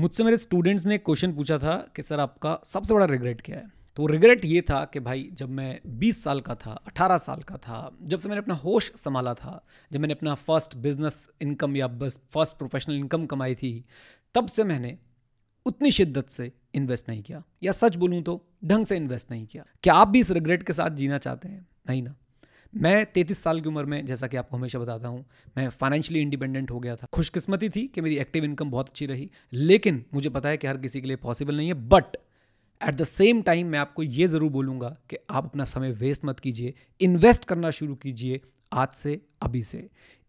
मुझसे मेरे स्टूडेंट्स ने क्वेश्चन पूछा था कि सर आपका सबसे बड़ा रिग्रेट क्या है तो रिग्रेट ये था कि भाई जब मैं 20 साल का था 18 साल का था जब से मैंने अपना होश संभाला था जब मैंने अपना फर्स्ट बिजनेस इनकम या बस फर्स्ट प्रोफेशनल इनकम कमाई थी तब से मैंने उतनी शिद्दत से इन्वेस्ट नहीं किया या सच बोलूँ तो ढंग से इन्वेस्ट नहीं किया क्या आप भी इस रिग्रेट के साथ जीना चाहते हैं नहीं ना मैं तैंतीस साल की उम्र में जैसा कि आपको हमेशा बताता हूँ मैं फाइनेंशियली इंडिपेंडेंट हो गया था खुशकिस्मती थी कि मेरी एक्टिव इनकम बहुत अच्छी रही लेकिन मुझे पता है कि हर किसी के लिए पॉसिबल नहीं है but at the same time मैं आपको ये ज़रूर बोलूँगा कि आप अपना समय वेस्ट मत कीजिए इन्वेस्ट करना शुरू कीजिए आज से अभी से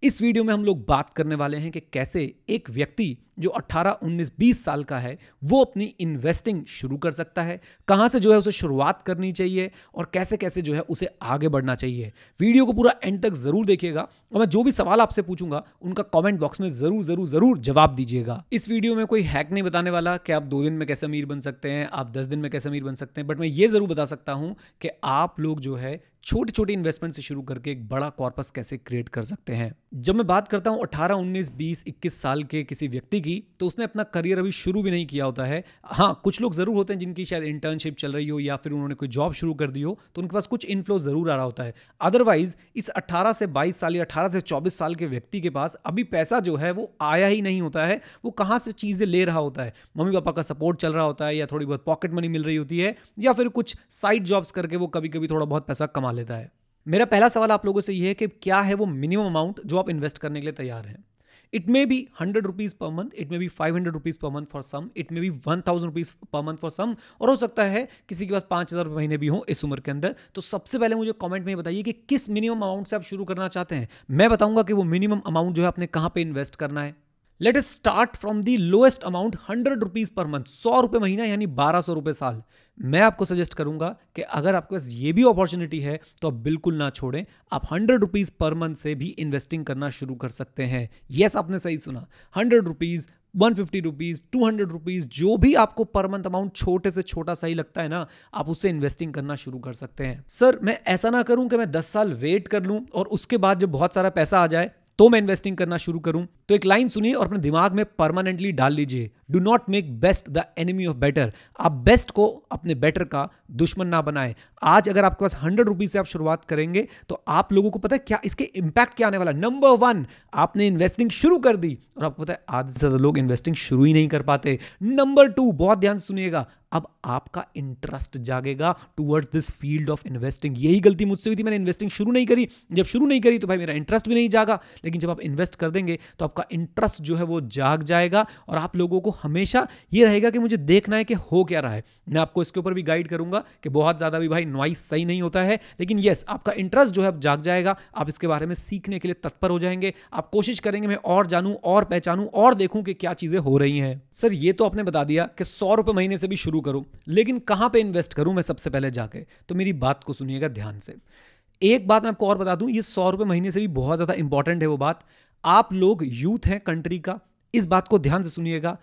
इस वीडियो में हम लोग बात करने वाले हैं कि कैसे एक व्यक्ति जो 18, 19, 20 साल का है वो अपनी इन्वेस्टिंग शुरू कर सकता है कहाँ से जो है उसे शुरुआत करनी चाहिए और कैसे कैसे जो है उसे आगे बढ़ना चाहिए वीडियो को पूरा एंड तक ज़रूर देखिएगा और मैं जो भी सवाल आपसे पूछूंगा उनका कॉमेंट बॉक्स में ज़रूर ज़रूर ज़रूर जवाब दीजिएगा इस वीडियो में कोई हैक नहीं बताने वाला कि आप दो दिन में कैसे अमीर बन सकते हैं आप दस दिन में कैसे अमीर बन सकते हैं बट मैं ये ज़रूर बता सकता हूँ कि आप लोग जो है छोटे छोटे इन्वेस्टमेंट से शुरू करके एक बड़ा कॉर्पस कैसे क्रिएट कर सकते हैं जब मैं बात करता हूँ 18, 19, 20, 21 साल के किसी व्यक्ति की होगी तो उसने अपना करियर अभी शुरू भी नहीं किया होता है हाँ कुछ लोग ज़रूर होते हैं जिनकी शायद इंटर्नशिप चल रही हो या फिर उन्होंने कोई जॉब शुरू कर दी हो तो उनके पास कुछ इन्फ्लो ज़रूर आ रहा होता है अदरवाइज इस 18 से 22 साल या 18 से 24 साल के व्यक्ति के पास अभी पैसा जो है वो आया ही नहीं होता है वो कहाँ से चीज़ें ले रहा होता है मम्मी पापा का सपोर्ट चल रहा होता है या थोड़ी बहुत पॉकेट मनी मिल रही होती है या फिर कुछ साइड जॉब्स करके वो कभी कभी थोड़ा बहुत पैसा कमा लेता है मेरा पहला सवाल आप लोगों से ये है कि क्या है वो मिनिमम अमाउंट जो आप इन्वेस्ट करने के लिए तैयार हैं it be hundred rupees per month it may be five hundred rupees per month for some it may be one thousand rupees per month for some और हो सकता है किसी के पास पांच हज़ार महीने भी हो इस उम्र के अंदर तो सबसे पहले मुझे कॉमेंट में बताइए कि किस मिनिमम अमाउंट से आप शुरू करना चाहते हैं मैं बताऊंगा कि वो मिनिमम अमाउंट जो है आपने कहां पर इन्वेस्ट करना है let's start from the lowest amount hundred rupees per month सौ रुपये महीना यानी बारह सौ रुपए साल मैं आपको सजेस्ट करूंगा कि अगर आपके पास ये भी अपॉर्चुनिटी है तो आप बिल्कुल ना छोड़ें आप हंड्रेड रुपीज़ पर मंथ से भी इन्वेस्टिंग करना शुरू कर सकते हैं यस आपने सही सुना hundred rupees one fifty rupees two hundred rupees जो भी आपको पर मंथ अमाउंट छोटे से छोटा सही लगता है ना आप उससे इन्वेस्टिंग करना शुरू कर सकते हैं सर मैं ऐसा ना करूं कि मैं दस साल वेट कर लूं और उसके बाद जब बहुत सारा पैसा आ जाए तो मैं इन्वेस्टिंग करना शुरू करूं तो एक लाइन सुनिए और अपने दिमाग में परमानेंटली डाल लीजिए do not make best the enemy of better आप बेस्ट को अपने बेटर का दुश्मन ना बनाएं आज अगर आपके पास हंड्रेड रुपीज से आप शुरुआत करेंगे तो आप लोगों को पता है क्या इसके इंपैक्ट क्या आने वाला नंबर वन आपने इन्वेस्टिंग शुरू कर दी और आपको पता है आज से ज्यादा लोग इन्वेस्टिंग शुरू ही नहीं कर पाते नंबर टू बहुत ध्यान सुनिएगा अब आपका इंटरेस्ट जागेगा towards this field of investing यही गलती मुझसे हुई थी मैंने इन्वेस्टिंग शुरू नहीं करी जब शुरू नहीं करी तो भाई मेरा इंटरेस्ट भी नहीं जागा लेकिन जब आप इन्वेस्ट कर देंगे तो आपका आपका इंटरेस्ट जो है वो जाग जाएगा और आप लोगों को हमेशा ये रहेगा कि मुझे देखना है कि हो क्या रहा है मैं आपको इसके ऊपर भी गाइड करूंगा कि बहुत ज़्यादा भी भाई नॉइस सही नहीं होता है लेकिन येस आपका इंटरेस्ट जो है अब जाग जाएगा आप इसके बारे में सीखने के लिए तत्पर हो जाएंगे आप कोशिश करेंगे मैं और जानूँ और पहचानूँ और देखूं कि क्या चीज़ें हो रही हैं सर ये तो आपने बता दिया कि सौ रुपए महीने से भी शुरू करूं लेकिन कहां पे इन्वेस्ट करूं मैं सबसे पहले जाके तो मेरी बात को सुनिएगा ध्यान से एक बात मैं आपको और बता दूं ये सौ रुपए महीने से भी बहुत ज़्यादा इंपॉर्टेंट है वो बात आप लोग यूथ हैं कंट्री का इस बात को ध्यान से सुनिएगा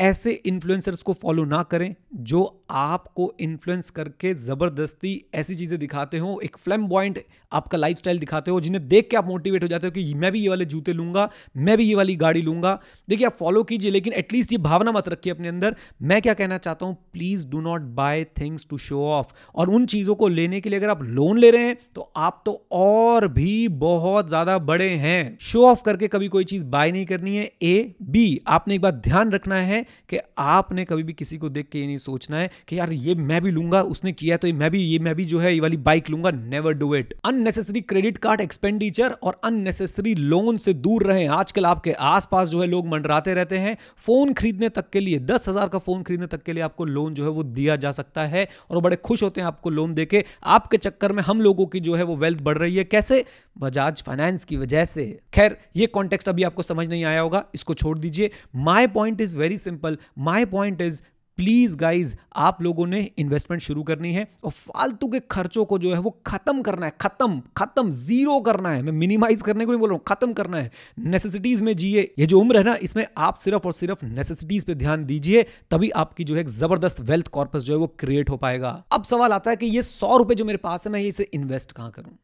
ऐसे इन्फ्लुएंसर्स को फॉलो ना करें जो आपको इन्फ्लुएंस करके ज़बरदस्ती ऐसी चीज़ें दिखाते हो एक फ्लैम बॉइंट आपका लाइफ दिखाते हो जिन्हें देख के आप मोटिवेट हो जाते हो कि मैं भी ये वाले जूते लूँगा मैं भी ये वाली गाड़ी लूँगा देखिए आप फॉलो कीजिए लेकिन एटलीस्ट ये भावना मत रखिए अपने अंदर मैं क्या कहना चाहता हूँ please do not buy things to show off और उन चीज़ों को लेने के लिए अगर आप लोन ले रहे हैं तो आप तो और भी बहुत ज़्यादा बड़े हैं शो ऑफ करके कभी कोई चीज़ बाय नहीं करनी है ए बी आपने एक बात ध्यान रखना है कि आपने कभी भी किसी को देख के ये नहीं सोचना है कि यार ये मैं भी लूंगा उसने किया तो मैं भी ये मैं भी जो है ये वाली बाइक लूंगा never do it unnecessary credit card expenditure और अननेसेसरी लोन से दूर रहें आजकल आपके आसपास जो है लोग मंडराते रहते हैं फोन खरीदने तक के लिए दस हजार का फोन खरीदने तक के लिए आपको लोन जो है वो दिया जा सकता है और बड़े खुश होते हैं आपको लोन देके आपके चक्कर में हम लोगों की जो है वो वेल्थ बढ़ रही है कैसे बजाज फाइनेंस की वजह से खैर ये कॉन्टेक्स्ट अभी आपको समझ नहीं आया होगा इसको छोड़ दीजिए my point is very simple my point is please guys आप लोगों ने इन्वेस्टमेंट शुरू करनी है और फालतू के खर्चों को जो है वो खत्म करना है खत्म खत्म जीरो करना है मैं मिनिमाइज करने को नहीं बोल रहा हूँ खत्म करना है नेसेसिटीज में जिए ये जो उम्र है ना इसमें आप सिर्फ और सिर्फ नेसेसिटीज पे ध्यान दीजिए तभी आपकी जो है जबरदस्त वेल्थ कॉर्पस जो है वो क्रिएट हो पाएगा अब सवाल आता है कि ये सौ रुपए जो मेरे पास है मैं इसे इन्वेस्ट कहां करूं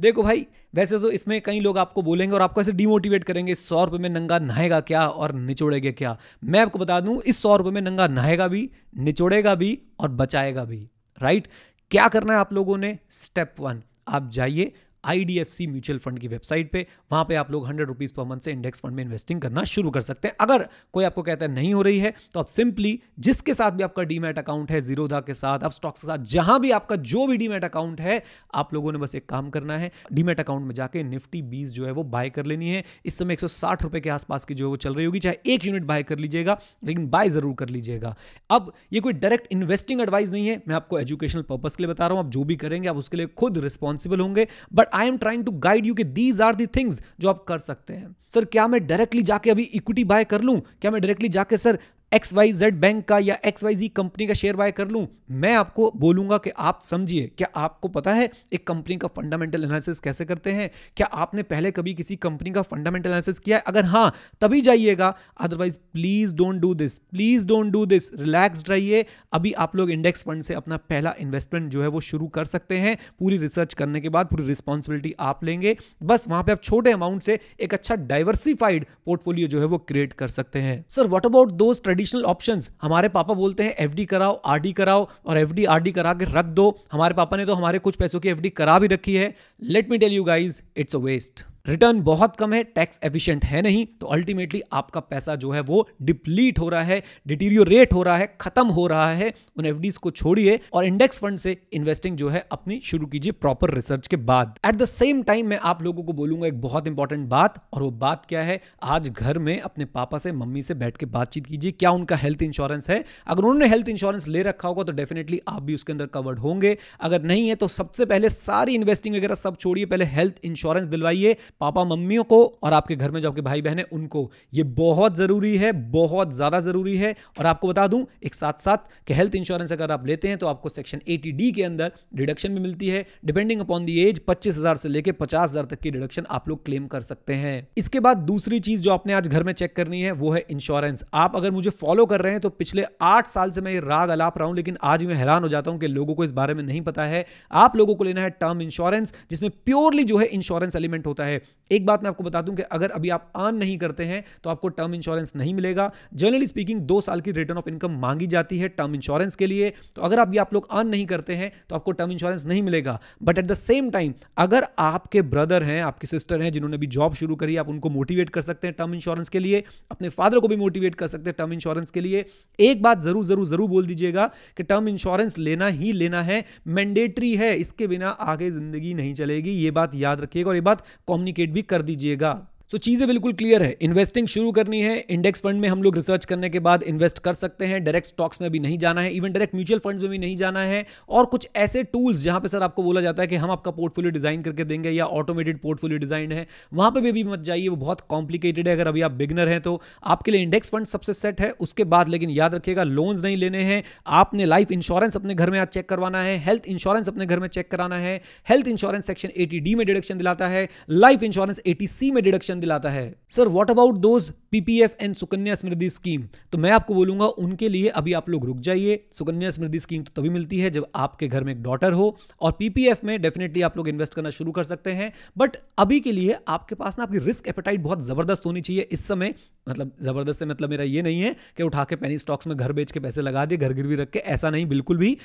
देखो भाई वैसे तो इसमें कई लोग आपको बोलेंगे और आपको ऐसे डिमोटिवेट करेंगे इस सौ रुपये में नंगा नहाएगा क्या और निचोड़ेगा क्या मैं आपको बता दूं इस सौ रुपये में नंगा नहाएगा भी निचोड़ेगा भी और बचाएगा भी राइट क्या करना है आप लोगों ने स्टेप वन आप जाइए I D F C mutual fund की वेबसाइट पे वहां पे आप लोग हंड्रेड रुपीज़ पर मंथ से इंडेक्स फंड में इन्वेस्टिंग करना शुरू कर सकते हैं अगर कोई आपको कहता है नहीं हो रही है तो आप सिंपली जिसके साथ भी आपका डीमेट अकाउंट है जीरोधा के साथ आप स्टॉक्स के साथ जहां भी आपका जो भी डीमेट अकाउंट है आप लोगों ने बस एक काम करना है डीमेट अकाउंट में जाके निफ्टी बीस जो है वो बाय कर लेनी है इस समय एक रुपए के आसपास की जो है वो चल रही होगी चाहे एक यूनिट बाय कर लीजिएगा लेकिन बाय जरूर कर लीजिएगा अब ये कोई डायरेक्ट इन्वेस्टिंग एडवाइस नहीं है मैं आपको एजुकेशनल पर्पज के लिए बता रहा हूँ आप जो भी करेंगे आप उसके लिए खुद रिस्पॉन्सिबल होंगे but I am trying to guide you कि दीज आर दी थिंग्स जो आप कर सकते हैं सर क्या मैं डायरेक्टली जाके अभी इक्विटी बाय कर लूँ क्या मैं डायरेक्टली जाके sir X Y Z bank का या एक्स वाई जी कंपनी का शेयर बाय कर लूं मैं आपको बोलूंगा कि आप समझिए क्या आपको पता है एक कंपनी का फंडामेंटल एनालिसिस कैसे करते हैं क्या आपने पहले कभी किसी कंपनी का फंडामेंटल एनालिसिस किया है अगर हाँ तभी जाइएगा otherwise please don't do this please don't do this relaxed रहिए अभी आप लोग इंडेक्स फंड से अपना पहला इन्वेस्टमेंट जो है वो शुरू कर सकते हैं पूरी रिसर्च करने के बाद पूरी रिस्पॉन्सिबिलिटी आप लेंगे बस वहां पर आप छोटे अमाउंट से एक अच्छा डाइवर्सिफाइड पोर्टफोलियो जो है वो क्रिएट कर सकते हैं sir what about those additional option हमारे पापा बोलते हैं एफ कराओ आर कराओ और एफ डी करा के रख दो हमारे पापा ने तो हमारे कुछ पैसों की एफ करा भी रखी है let me tell you guys it's a waste return बहुत कम है टैक्स एफिशिएंट है नहीं तो अल्टीमेटली आपका पैसा जो है वो डिप्लीट हो रहा है डिटीरियोरेट हो रहा है खत्म हो रहा है उन एफ को छोड़िए और इंडेक्स फंड से इन्वेस्टिंग जो है अपनी शुरू कीजिए प्रॉपर रिसर्च के बाद एट द सेम टाइम मैं आप लोगों को बोलूंगा एक बहुत इंपॉर्टेंट बात और वो बात क्या है आज घर में अपने पापा से मम्मी से बैठ के बातचीत कीजिए क्या उनका हेल्थ इंश्योरेंस है अगर उन्होंने हेल्थ इंश्योरेंस ले रखा होगा तो डेफिनेटली आप भी उसके अंदर कवर्ड होंगे अगर नहीं है तो सबसे पहले सारी इन्वेस्टिंग वगैरह सब छोड़िए पहले हेल्थ इंश्योरेंस दिलवाइए पापा मम्मियों को और आपके घर में जो आपके भाई बहन है उनको ये बहुत ज़रूरी है बहुत ज़्यादा ज़रूरी है और आपको बता दूं एक साथ साथ कि हेल्थ इंश्योरेंस अगर आप लेते हैं तो आपको सेक्शन एटी डी के अंदर डिडक्शन भी मिलती है डिपेंडिंग अपॉन दी एज पच्चीस हज़ार से लेकर पचास हज़ार तक की डिडक्शन आप लोग क्लेम कर सकते हैं इसके बाद दूसरी चीज़ जो आपने आज घर में चेक करनी है वो है इंश्योरेंस आप अगर मुझे फॉलो कर रहे हैं तो पिछले आठ साल से मैं ये राग अलाप रहा हूँ लेकिन आज मैं हैरान हो जाता हूँ कि लोगों को इस बारे में नहीं पता है आप लोगों को लेना है टर्म इंश्योरेंस जिसमें प्योरली जो है इंश्योरेंस एलिमेंट होता है एक बात मैं आपको बता दूं कि अगर अभी आप आन नहीं करते हैं तो आपको टर्म इंश्योरेंस नहीं मिलेगा जनरली स्पीकिंग दो साल की रिटर्न ऑफ इनकम मांगी जाती है टर्म इंश्योरेंस के लिए तो अगर अभी आप लोग आन नहीं करते हैं तो आपको टर्म इंश्योरेंस नहीं मिलेगा but at the same time अगर आपके ब्रदर हैं आपके सिस्टर हैं जिन्होंने अभी जॉब शुरू करी आप उनको मोटिवेट कर सकते हैं टर्म इंश्योरेंस के लिए अपने फादर को भी मोटिवेट कर सकते हैं टर्म इंश्योरेंस के लिए एक बात जरूर जरूर जरूर बोल दीजिएगा कि टर्म इंश्योरेंस लेना ही लेना है मैंडेटरी है इसके बिना आगे जिंदगी नहीं चलेगी ये बात याद रखिएगा और ये बात कॉम्युनिकेट कम्युनिकेट भी कर दीजिएगा सो so, चीज़ें बिल्कुल क्लियर है इन्वेस्टिंग शुरू करनी है इंडेक्स फंड में हम लोग रिसर्च करने के बाद इन्वेस्ट कर सकते हैं डायरेक्ट स्टॉक्स में भी नहीं जाना है इवन डायरेक्ट म्यूचुअल फंड्स में भी नहीं जाना है और कुछ ऐसे टूल्स जहां पे सर आपको बोला जाता है कि हम आपका पोर्टफोलियो डिजाइन करके देंगे या ऑटोमेटेड पोर्टफोलियो डिजाइन है वहां पर भी, भी मत जाइए वो बहुत कॉम्प्लिकेटेड है अगर अभी आप बिगनर हैं तो आपके लिए इंडेक्स फंड सबसे सेट है उसके बाद लेकिन याद रखिएगा लोन्स नहीं लेने हैं आपने लाइफ इंश्योरेंस अपने घर में आज चेक करवाना है हेल्थ इंश्योरेंस अपने घर में चेक कराना है हेल्थ इंश्योरेंस सेक्शन एटी में डिडक्शन दिलाता है लाइफ इंश्योरेंस एटी में डिडक्शन दिलाता है sir what about those PPF and Sukanya Samriddhi scheme तो मैं आपको बोलूंगा उनके लिए अभी आप लोग रुक जाइए सुकन्या समृद्धि स्कीम तो तभी मिलती है जब आपके घर में एक डॉटर हो और पीपीएफ में डेफिनेटली आप लोग इन्वेस्ट करना शुरू कर सकते हैं बट अभी के लिए आपके पास ना आपकी रिस्क एपेटाइट बहुत ज़बरदस्त होनी चाहिए इस समय मतलब ज़बरदस्त मतलब मेरा ये नहीं है कि उठा के पैनी स्टॉक्स में घर बेच के पैसे लगा दिए घर गिरवी रख के ऐसा नहीं बिल्कुल भी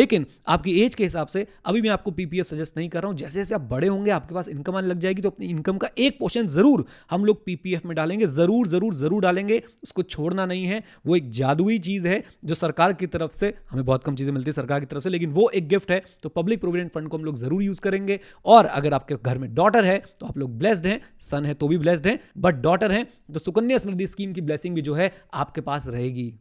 लेकिन आपकी एज के हिसाब से अभी मैं आपको पीपीएफ सजेस्ट नहीं कर रहा हूँ जैसे जैसे आप बड़े होंगे आपके पास इनकम आने लग जाएगी तो अपनी इनकम का एक पोर्शन ज़रूर हम लोग पीपीएफ में डालेंगे ज़रूर ज़रूर ज़रूर डालेंगे उसको छोड़ना नहीं है वो एक जादुई चीज़ है जो सरकार की तरफ से हमें बहुत कम चीज़ें मिलती है सरकार की तरफ से लेकिन वो एक गिफ्ट है तो पब्लिक प्रोविडेंट फंड को हम लोग ज़रूर यूज़ करेंगे और अगर आपके घर में डॉटर है तो आप लोग ब्लेस्ड हैं सन है तो भी ब्लेस्ड है बट डॉटर है तो सुकन्या समृद्धि स्कीम की ब्लेसिंग भी जो है आपके पास रहेगी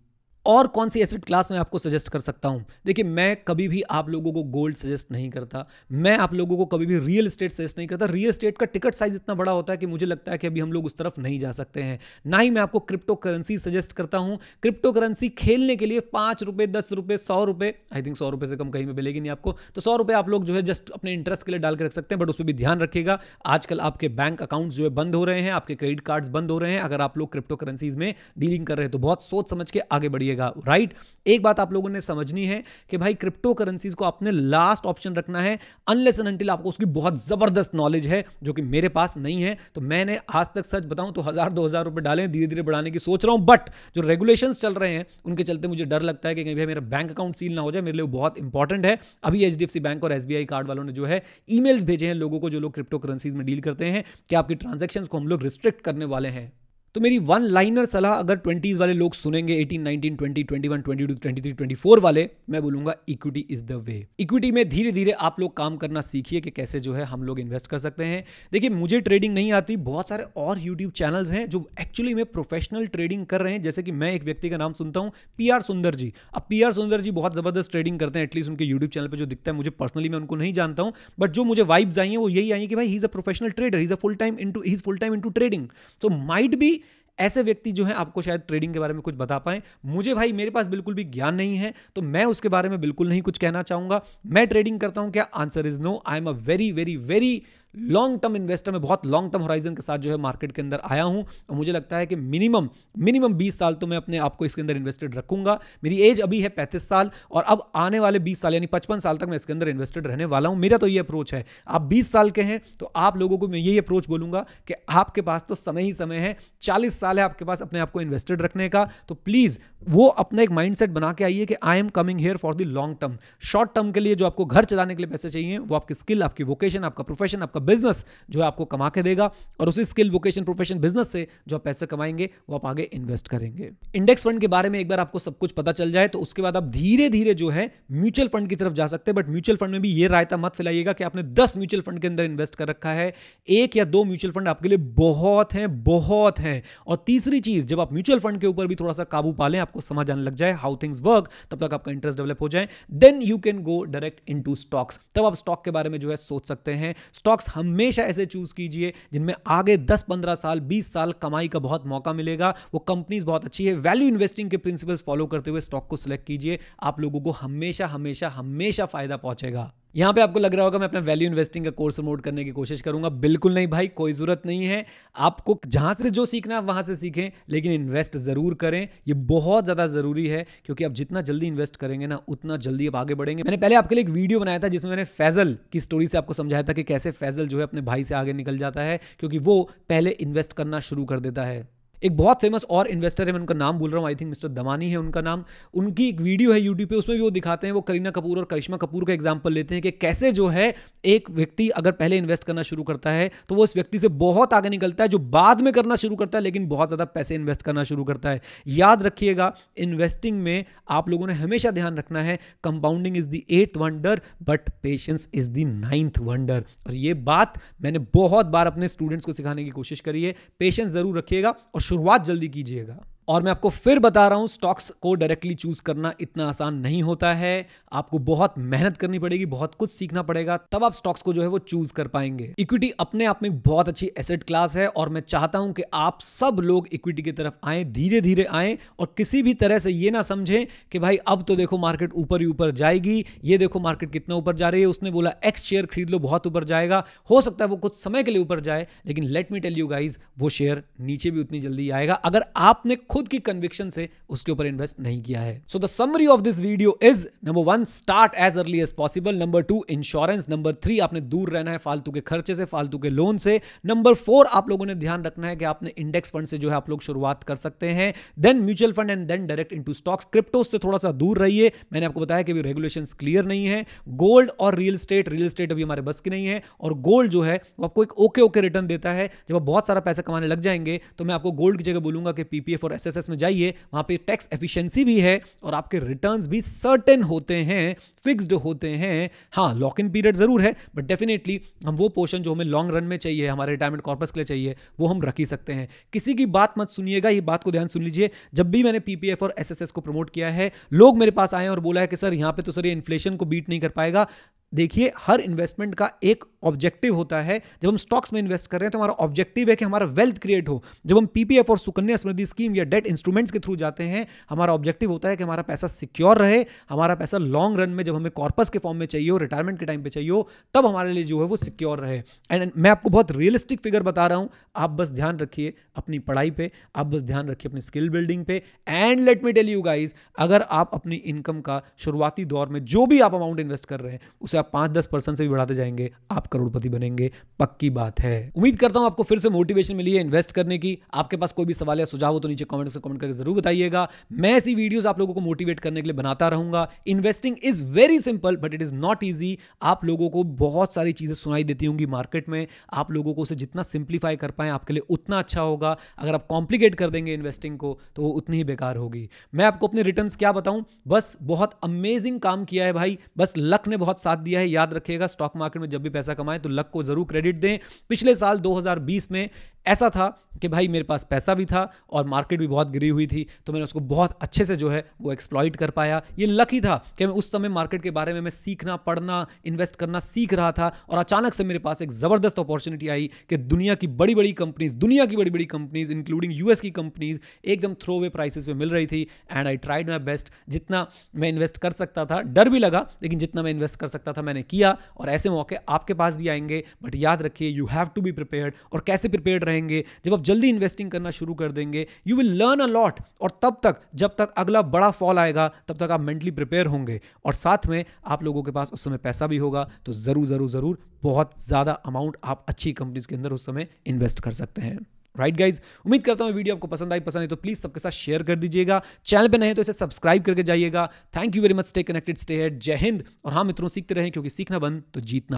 और कौन सी एसेट क्लास मैं आपको सजेस्ट कर सकता हूं देखिए मैं कभी भी आप लोगों को गोल्ड सजेस्ट नहीं करता मैं आप लोगों को कभी भी रियल स्टेट सजेस्ट नहीं करता रियल स्टेट का टिकट साइज इतना बड़ा होता है कि मुझे लगता है कि अभी हम लोग उस तरफ नहीं जा सकते हैं ना ही मैं आपको क्रिप्टो करेंसी सजेस्ट करता हूं क्रिप्टो करेंसी खेलने के लिए पांच रुपए दस रुपए सौ रुपए आई थिंक सौ रुपए से कम कहीं में मिलेगी नहीं आपको तो सौ रुपए आप लोग जो है जस्ट अपने इंटरेस्ट के लिए डाल के रख सकते हैं बट उस पर भी ध्यान रखिएगा आजकल आपके बैंक अकाउंट जो है बंद हो रहे हैं आपके क्रेडिट कार्ड्स बंद हो रहे हैं अगर आप लोग क्रिप्टो करेंसीज में डीलिंग कर रहे हैं तो बहुत सोच समझ के आगे बढ़िए लीजिएगा राइट एक बात आप लोगों ने समझनी है कि भाई क्रिप्टो करेंसीज को आपने लास्ट ऑप्शन रखना है अनलेस अनटिल आपको उसकी बहुत ज़बरदस्त नॉलेज है जो कि मेरे पास नहीं है तो मैंने आज तक सच बताऊं तो हज़ार दो हज़ार रुपए डाले धीरे धीरे बढ़ाने की सोच रहा हूं बट जो रेगुलेशन चल रहे हैं उनके चलते मुझे डर लगता है कि भाई मेरा बैंक अकाउंट सील ना हो जाए मेरे लिए बहुत इंपॉर्टेंट है अभी एच बैंक और एस कार्ड वालों ने जो है ई भेजे हैं लोगों को जो लोग क्रिप्टो करेंसीज में डील करते हैं कि आपकी ट्रांजेक्शन को हम लोग रिस्ट्रिक्ट करने वाले हैं तो मेरी वन लाइनर सलाह अगर ट्वेंटीज़ वाले लोग सुनेंगे 18, 19, 20, 21, 22, 23, 24 वाले मैं बोलूंगा equity is the way equity में धीरे धीरे आप लोग काम करना सीखिए कि कैसे जो है हम लोग इन्वेस्ट कर सकते हैं देखिए मुझे ट्रेडिंग नहीं आती बहुत सारे और यूट्यूब चैनल्स हैं जो एक्चुअली में प्रोफेशनल ट्रेडिंग कर रहे हैं जैसे कि मैं एक व्यक्ति का नाम सुनता हूँ पी सुंदर जी अब पी सुंदर जी बहुत ज़बरदस्त ट्रेडिंग करते हैं एटलीस्ट उनके यूट्यूब चैनल पर जो दिखता है मुझे पर्सनली मैं उनको नहीं जानता हूँ बट जो मुझे वाइब्स आई हैं वो यही आई कि भाई he is a professional trader is a full time into is full time into trading so might भी ऐसे व्यक्ति जो है आपको शायद ट्रेडिंग के बारे में कुछ बता पाए मुझे भाई मेरे पास बिल्कुल भी ज्ञान नहीं है तो मैं उसके बारे में बिल्कुल नहीं कुछ कहना चाहूंगा मैं ट्रेडिंग करता हूं क्या answer is no I am a very very very long term investor में बहुत लॉन्ग टर्म होराइजन के साथ जो है मार्केट के अंदर आया हूं और मुझे लगता है कि मिनिमम मिनिमम 20 साल तो मैं अपने आप को इसके अंदर इन्वेस्टेड रखूंगा मेरी एज अभी है 35 साल और अब आने वाले 20 साल यानी 55 साल तक मैं इसके अंदर इन्वेस्टेड रहने वाला हूं मेरा तो ये अप्रोच है आप बीस साल के हैं तो आप लोगों को मैं यही अप्रोच बोलूंगा कि आपके पास तो समय ही समय है चालीस साल है आपके पास अपने आप को इन्वेस्टेड रखने का तो प्लीज़ वो अपना एक माइंड बना के आइए कि I am coming here for the long term short term के लिए जो आपको घर चलाने के लिए पैसे चाहिए वो आपकी स्किल आपकी वोकेशन आपका प्रोफेशन आपका आपका बिजनेस जो है आपको कमा के देगा और उसी स्किल वोकेशन प्रोफेशन बिजनेस से जो आप पैसे कमाएंगे वो आप आगे इन्वेस्ट करेंगे इंडेक्स फंड के बारे में एक बार आपको सब कुछ पता चल जाए तो उसके बाद आप धीरे धीरे जो है म्यूचुअल फंड की तरफ जा सकते हैं बट म्यूचुअल फंड में भी ये रायता मत फैलाइएगा कि आपने दस म्यूचुअल फंड के अंदर इन्वेस्ट कर रखा है एक या दो म्यूचुअल फंड आपके लिए बहुत हैं बहुत हैं और तीसरी चीज जब आप म्यूचुअल फंड के ऊपर भी थोड़ा सा काबू पालें आपको समझ आने लग जाए हाउ थिंग्स वर्क तब तक आपका इंटरेस्ट डेवलप हो जाए then you can go direct in stocks तब आप स्टॉक के बारे में जो है सोच सकते हैं स्टॉक्स हमेशा ऐसे चूज़ कीजिए जिनमें आगे 10-15 साल 20 साल कमाई का बहुत मौका मिलेगा वो कंपनीज बहुत अच्छी है वैल्यू इन्वेस्टिंग के प्रिंसिपल्स फॉलो करते हुए स्टॉक को सिलेक्ट कीजिए आप लोगों को हमेशा हमेशा हमेशा फ़ायदा पहुंचेगा यहां पे आपको लग रहा होगा मैं अपना वैल्यू इन्वेस्टिंग का कोर्स प्रमोट करने की कोशिश करूंगा बिल्कुल नहीं भाई कोई ज़रूरत नहीं है आपको जहां से जो सीखना है वहां से सीखें लेकिन इन्वेस्ट ज़रूर करें ये बहुत ज़्यादा ज़रूरी है क्योंकि आप जितना जल्दी इन्वेस्ट करेंगे ना उतना जल्दी आप आगे बढ़ेंगे मैंने पहले आपके लिए एक वीडियो बनाया था जिसमें मैंने फैजल की स्टोरी से आपको समझाया था कि कैसे फैजल जो है अपने भाई से आगे निकल जाता है क्योंकि वो पहले इन्वेस्ट करना शुरू कर देता है एक बहुत फेमस और इन्वेस्टर है मैं उनका नाम बोल रहा हूँ आई थिंक मिस्टर दमानी है उनका नाम उनकी एक वीडियो है यूट्यूब पे उसमें भी वो दिखाते हैं वो करीना कपूर और करिश्मा कपूर का एग्जाम्पल लेते हैं कि कैसे जो है एक व्यक्ति अगर पहले इन्वेस्ट करना शुरू करता है तो वो उस व्यक्ति से बहुत आगे निकलता है जो बाद में करना शुरू करता है लेकिन बहुत ज़्यादा पैसे इन्वेस्ट करना शुरू करता है याद रखिएगा इन्वेस्टिंग में आप लोगों ने हमेशा ध्यान रखना है compounding is the eighth wonder but patience is the ninth wonder और ये बात मैंने बहुत बार अपने स्टूडेंट्स को सिखाने की कोशिश करी है पेशेंस ज़रूर रखिएगा और शुरुआत जल्दी कीजिएगा और मैं आपको फिर बता रहा हूं स्टॉक्स को डायरेक्टली चूज करना इतना आसान नहीं होता है आपको बहुत मेहनत करनी पड़ेगी बहुत कुछ सीखना पड़ेगा तब आप स्टॉक्स को जो है वो चूज कर पाएंगे इक्विटी अपने आप में बहुत अच्छी एसेट क्लास है और मैं चाहता हूं कि आप सब लोग इक्विटी की तरफ आए धीरे धीरे आए और किसी भी तरह से ये ना समझें कि भाई अब तो देखो मार्केट ऊपर ही ऊपर जाएगी ये देखो मार्केट कितना ऊपर जा रही है उसने बोला एक्स शेयर खरीद लो बहुत ऊपर जाएगा हो सकता है वो कुछ समय के लिए ऊपर जाए लेकिन let me tell you guys वो शेयर नीचे भी उतनी जल्दी आएगा अगर आपने खुद की कन्विक्शन से उसके ऊपर इन्वेस्ट नहीं किया है so the summary of this video is number one start as early as possible number two insurance number three आपने दूर रहना है फालतू के खर्चे से फालतू के लोन से नंबर फोर आप लोगों ने ध्यान रखना है कि आपने इंडेक्स फंड से जो है आप लोग शुरुआत कर सकते हैं then mutual fund and then direct into stocks crypto से थोड़ा सा दूर रहिए मैंने आपको बताया कि अभी रेगुलेशन क्लियर नहीं है गोल्ड और रियल स्टेट रियल स्टेट अभी हमारे बस की नहीं है और गोल्ड जो है वो आपको एक ओके ओके रिटर्न देता है जब आप बहुत सारा पैसा कमाने लग जाएंगे तो मैं आपको गोल्ड की जगह बोलूंगा कि पीपीएफ और एस में जाइए वहाँ पे टैक्स एफिशिएंसी भी है और आपके रिटर्न्स भी सर्टेन होते हैं फिक्स्ड होते हैं हाँ लॉक इन पीरियड ज़रूर है बट डेफिनेटली हम वो पोर्शन जो हमें लॉन्ग रन में चाहिए हमारे रिटायरमेंट कॉर्पस के लिए चाहिए वो हम रख ही सकते हैं किसी की बात मत सुनिएगा ये बात को ध्यान सुन लीजिए जब भी मैंने पीपीएफ और एसएसएस को प्रमोट किया है लोग मेरे पास आए और बोला है कि सर यहाँ पे तो सर ये इन्फ्लेशन को बीट नहीं कर पाएगा देखिए हर इन्वेस्टमेंट का एक ऑब्जेक्टिव होता है जब हम स्टॉक्स में इन्वेस्ट कर रहे हैं तो हमारा ऑब्जेक्टिव है कि हमारा वेल्थ क्रिएट हो जब हम पीपीएफ और सुकन्या समृद्धि स्कीम या डेट इंस्ट्रूमेंट्स के थ्रू जाते हैं हमारा ऑब्जेक्टिव होता है कि हमारा पैसा सिक्योर रहे हमारा पैसा लॉन्ग रन में जब हमें कॉर्पस के फॉर्म में चाहिए हो रिटायरमेंट के टाइम पर चाहिए हो तब हमारे लिए जो है वो सिक्योर रहे एंड मैं आपको बहुत रियलिस्टिक फिगर बता रहा हूँ आप बस ध्यान रखिए अपनी पढ़ाई पर आप बस ध्यान रखिए अपनी स्किल बिल्डिंग पे and let me tell you guys अगर आप अपनी इनकम का शुरुआती दौर में जो भी आप अमाउंट इन्वेस्ट कर रहे हैं उसे आप पाँच दस परसेंट से भी बढ़ाते जाएंगे आप करोड़पति बनेंगे पक्की बात है उम्मीद करता हूं आपको फिर से मोटिवेशन मिली है इन्वेस्ट करने की आपके पास कोई भी सवाल या सुझाव हो तो नीचे कमेंट से कमेंट करके जरूर बताइएगा मैं ऐसी वीडियोस आप लोगों को मोटिवेट करने के लिए बनाता रहूंगा investing is very simple but it is not easy आप लोगों को बहुत सारी चीजें सुनाई देती होंगी मार्केट में आप लोगों को उसे जितना सिंप्लीफाई कर पाए आपके लिए उतना अच्छा होगा अगर आप कॉम्प्लीकेट कर देंगे इन्वेस्टिंग को तो वो उतनी ही बेकार होगी मैं आपको अपने रिटर्न क्या बताऊं बस बहुत अमेजिंग काम किया है भाई बस लक ने बहुत साथ दिया है याद रखिएगा स्टॉक मार्केट में जब भी पैसा कमाएं तो लक को ज़रूर क्रेडिट दें पिछले साल 2020 में ऐसा था कि भाई मेरे पास पैसा भी था और मार्केट भी बहुत गिरी हुई थी तो मैंने उसको बहुत अच्छे से जो है वो एक्सप्लॉइट कर पाया ये लक ही था कि मैं उस समय मार्केट के बारे में मैं सीखना पढ़ना इन्वेस्ट करना सीख रहा था और अचानक से मेरे पास एक ज़बरदस्त अपॉर्चुनिटी आई कि दुनिया की बड़ी बड़ी कंपनीज दुनिया की बड़ी बड़ी कंपनीज इंक्लूडिंग यूएस की कंपनीज एकदम थ्रो अवे प्राइसेस पे मिल रही थी and I tried my best जितना मैं इन्वेस्ट कर सकता था डर भी लगा लेकिन जितना मैं इन्वेस्ट कर सकता था मैंने किया और ऐसे मौके आपके पास पास भी आएंगे बट याद रखिए you have to be prepared और कैसे प्रिपेयर्ड रहेंगे जब आप जल्दी इन्वेस्टिंग करना शुरू कर देंगे you will learn a lot और तब तक जब तक अगला बड़ा फॉल आएगा तब तक आप मेंटली प्रिपेयर होंगे और साथ में आप लोगों के पास उस समय पैसा भी होगा तो ज़रूर ज़रूर ज़रूर बहुत ज़्यादा अमाउंट आप अच्छी कंपनीज के अंदर उस समय इन्वेस्ट कर सकते हैं राइट गाइज उम्मीद करता हूँ वीडियो आपको पसंद आई पसंद है तो प्लीज सबके साथ शेयर कर दीजिएगा चैनल पे नहीं तो इसे सब्सक्राइब करके जाइएगा thank you very much stay connected stay head जय हिंद और हाँ मित्रों सीखते रहें क्योंकि सीखना बंद तो जीतना